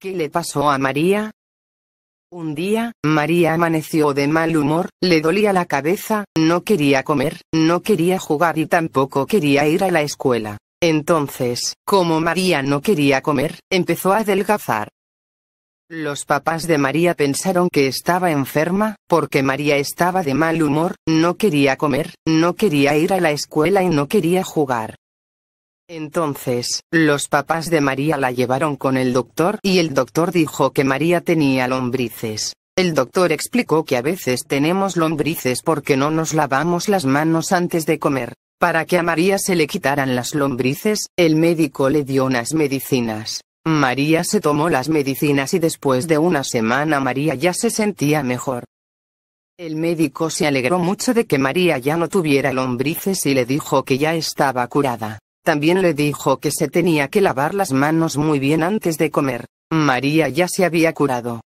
¿Qué le pasó a María? Un día, María amaneció de mal humor, le dolía la cabeza, no quería comer, no quería jugar y tampoco quería ir a la escuela. Entonces, como María no quería comer, empezó a adelgazar. Los papás de María pensaron que estaba enferma, porque María estaba de mal humor, no quería comer, no quería ir a la escuela y no quería jugar. Entonces, los papás de María la llevaron con el doctor y el doctor dijo que María tenía lombrices. El doctor explicó que a veces tenemos lombrices porque no nos lavamos las manos antes de comer. Para que a María se le quitaran las lombrices, el médico le dio unas medicinas. María se tomó las medicinas y después de una semana María ya se sentía mejor. El médico se alegró mucho de que María ya no tuviera lombrices y le dijo que ya estaba curada. También le dijo que se tenía que lavar las manos muy bien antes de comer. María ya se había curado.